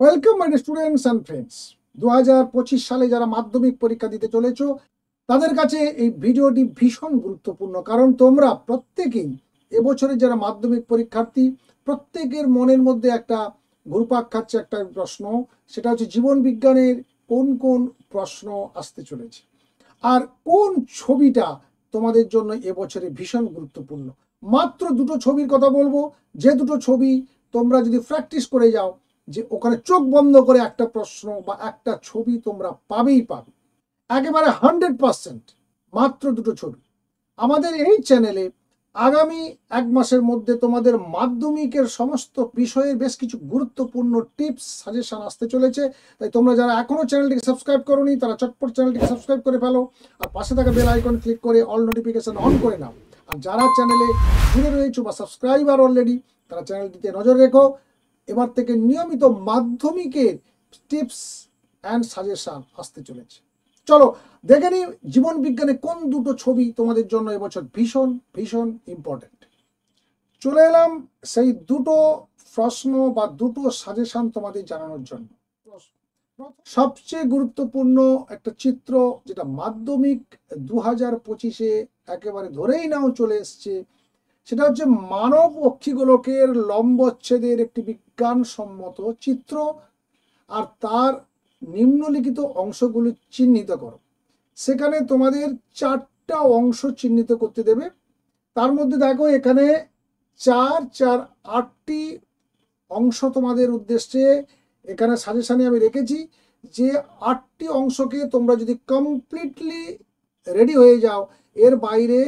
welcome my students and friends দু সালে যারা মাধ্যমিক পরীক্ষা দিতে চলেছ তাদের কাছে এই ভিডিওটি ভীষণ গুরুত্বপূর্ণ কারণ তোমরা প্রত্যেকেই এবছরে যারা মাধ্যমিক পরীক্ষার্থী প্রত্যেকের মনের মধ্যে একটা ঘুরপাক খাচ্ছে একটা প্রশ্ন সেটা হচ্ছে জীবন বিজ্ঞানের কোন কোন প্রশ্ন আসতে চলেছে আর কোন ছবিটা তোমাদের জন্য এবছরে ভীষণ গুরুত্বপূর্ণ মাত্র দুটো ছবির কথা বলবো যে দুটো ছবি তোমরা যদি প্র্যাকটিস করে যাও যে ওখানে চোখ বন্ধ করে একটা প্রশ্ন বা একটা ছবি তোমরা পাবেই পাবে একেবারে হান্ড্রেড পার্সেন্ট মাত্র দুটো ছবি আমাদের এই চ্যানেলে আগামী এক মাসের মধ্যে তোমাদের মাধ্যমিকের সমস্ত বিষয়ের বেশ কিছু গুরুত্বপূর্ণ টিপস সাজেশন আসতে চলেছে তাই তোমরা যারা এখনও চ্যানেলটিকে সাবস্ক্রাইব করোনি তারা চটপট চ্যানেলটিকে সাবস্ক্রাইব করে ফেলো আর পাশে থাকা বেল আইকন ক্লিক করে অল নোটিফিকেশান অন করে নাও আর যারা চ্যানেলে ঘুরে রয়েছো বা সাবস্ক্রাইবার অলরেডি তারা চ্যানেলটিতে নজর রেখো এবার থেকে নিয়মিত মাধ্যমিকের টিপস অ্যান্ড সাজেশান আসতে চলেছে চলো দেখে নিই জীবন বিজ্ঞানে কোন দুটো ছবি তোমাদের জন্য এবছর ভীষণ ভীষণ ইম্পর্টেন্ট চলে এলাম সেই দুটো প্রশ্ন বা দুটো সাজেশান তোমাদের জানানোর জন্য সবচেয়ে গুরুত্বপূর্ণ একটা চিত্র যেটা মাধ্যমিক দু হাজার পঁচিশে একেবারে ধরেই নাও চলে এসছে সেটা হচ্ছে মানব অক্ষিগোলকের লম্বচ্ছেদের একটি বিজ্ঞানসম্মত চিত্র আর তার নিম্নলিখিত অংশগুলি চিহ্নিত করো সেখানে তোমাদের চারটা অংশ চিহ্নিত করতে দেবে তার মধ্যে দেখো এখানে চার চার আটটি অংশ তোমাদের উদ্দেশ্যে এখানে সাজেশানে আমি রেখেছি যে আটটি অংশকে তোমরা যদি কমপ্লিটলি রেডি হয়ে যাও এর বাইরে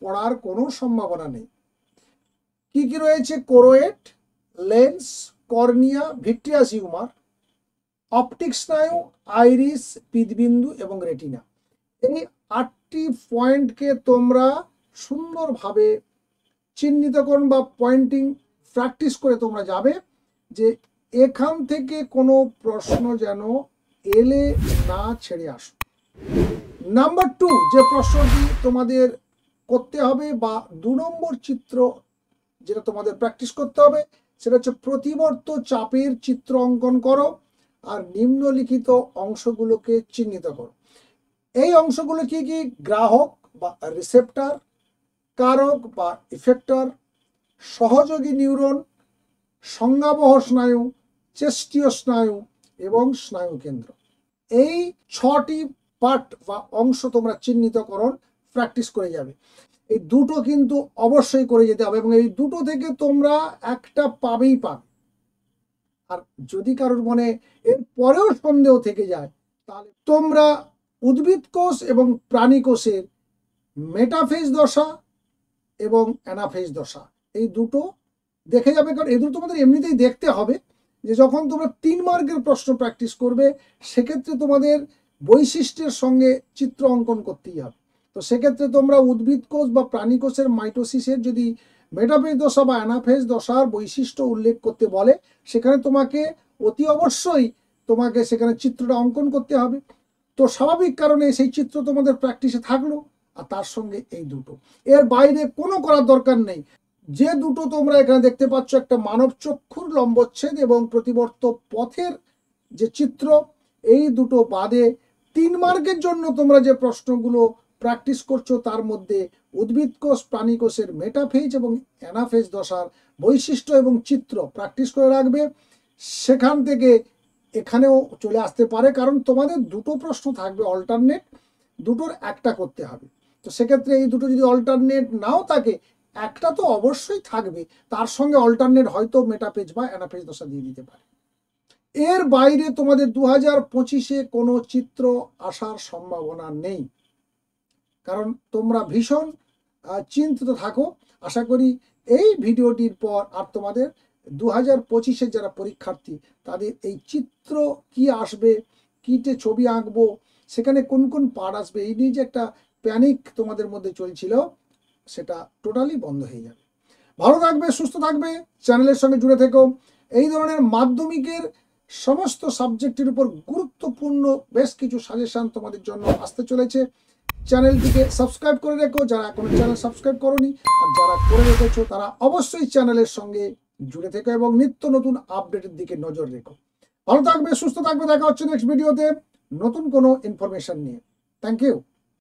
পড়ার কোনো সম্ভাবনা নেই কি কি রয়েছে choroid lens cornea vitreous humour optic স্নায়ু আইরিস পিদবিন্দু এবং রেটিনা এই আটটি পয়েন্টকে তোমরা সুন্দরভাবে চিহ্নিতকরণ বা পয়েন্টিং প্র্যাকটিস করে তোমরা যাবে যে এখান থেকে কোনো প্রশ্ন যেন এলে না ছেড়ে আসো নাম্বার টু যে প্রশ্নটি তোমাদের করতে হবে বা দু নম্বর চিত্র যেটা তোমাদের প্র্যাকটিস করতে হবে সেটা হচ্ছে প্রতিবর্ত চাপের চিত্র অঙ্কন করো আর নিম্নলিখিত অংশগুলোকে চিহ্নিত করো এই অংশগুলো কি কি গ্রাহক বা রিসেপ্টার কারক বা ইফেক্টর সহযোগী নিউরন সংজ্ঞাবহ স্নায়ু চেষ্টীয় স্নায়ু এবং স্নায়ুকেন্দ্র এই ছটি পার্ট বা অংশ তোমরা চিহ্নিতকরণ প্র্যাকটিস করে যাবে এই দুটো কিন্তু অবশ্যই করে যেতে হবে এবং এই দুটো থেকে তোমরা একটা পাবেই পাবে আর যদি কারোর মনে এর পরেও সন্দেহ থেকে যায় তাহলে তোমরা উদ্ভিদ কোষ এবং প্রাণী কোষের মেটাফেজ দশা এবং অ্যানাফেজ দশা এই দুটো দেখে যাবে কারণ এই দুটো তোমাদের এমনিতেই দেখতে হবে যে যখন তোমরা তিন মার্গের প্রশ্ন প্র্যাকটিস করবে সেক্ষেত্রে তোমাদের বৈশিষ্ট্যের সঙ্গে চিত্র অঙ্কন করতেই হবে তো সেক্ষেত্রে তোমরা উদ্ভিদ কোষ বা প্রাণী কোষের মাইটোসিসের যদি মেটাফেজ দশা বা অ্যানাফেজ দশার বৈশিষ্ট্য উল্লেখ করতে বলে সেখানে তোমাকে অতি অবশ্যই তোমাকে সেখানে চিত্রটা অঙ্কন করতে হবে তো স্বাভাবিক কারণে সেই চিত্র তোমাদের প্র্যাকটিসে থাকলো আর তার সঙ্গে এই দুটো এর বাইরে কোনো করার দরকার নেই যে দুটো তোমরা এখানে দেখতে পাচ্ছ একটা মানব চক্ষুর লম্বচ্ছেদ এবং প্রতিবর্ত পথের যে চিত্র এই দুটো বাদে তিন মার্কের জন্য তোমরা যে প্রশ্নগুলো প্র্যাকটিস করছো তার মধ্যে উদ্ভিদ কোষ প্রাণী কোষের মেটাফেজ এবং অ্যানাফেজ দশার বৈশিষ্ট্য এবং চিত্র প্র্যাকটিস করে রাখবে সেখান থেকে এখানেও চলে আসতে পারে কারণ তোমাদের দুটো প্রশ্ন থাকবে অল্টারনেট দুটোর একটা করতে হবে তো সেক্ষেত্রে এই দুটো যদি অল্টারনেট নাও থাকে একটা তো অবশ্যই থাকবে তার সঙ্গে অল্টারনেট হয়তো মেটাপেজ বা অ্যানাফেজ দশা দিয়ে দিতে পারে এর বাইরে তোমাদের দু হাজার পঁচিশে কোনো চিত্র আসার সম্ভাবনা নেই কারণ তোমরা ভীষণ চিন্তিত থাকো আশা করি এই ভিডিওটির পর আর তোমাদের দু হাজার পঁচিশের যারা পরীক্ষার্থী তাদের এই চিত্র কি আসবে কীটে ছবি আঁকবো সেখানে কোন কোন পার্ট আসবে এই নিয়ে যে একটা প্যানিক তোমাদের মধ্যে চলছিল সেটা টোটালি বন্ধ হয়ে যাবে ভালো থাকবে সুস্থ থাকবে চ্যানেলের সঙ্গে জুড়ে থেকো এই ধরনের মাধ্যমিকের সমস্ত সাবজেক্টের উপর গুরুত্বপূর্ণ বেশ কিছু সাজেশান তোমাদের জন্য আসতে চলেছে চ্যানেলটিকে সাবস্ক্রাইব করে রেখো যারা এখনো চ্যানেল সাবস্ক্রাইব করনি আর যারা করে রেখেছো তারা অবশ্যই চ্যানেলের সঙ্গে জুড়ে থেকো এবং নিত্য নতুন আপডেটের দিকে নজর রেখো ভালো থাকবে সুস্থ থাকবে দেখা হচ্ছে নেক্সট ভিডিওতে নতুন কোনো ইনফরমেশন নিয়ে থ্যাংক ইউ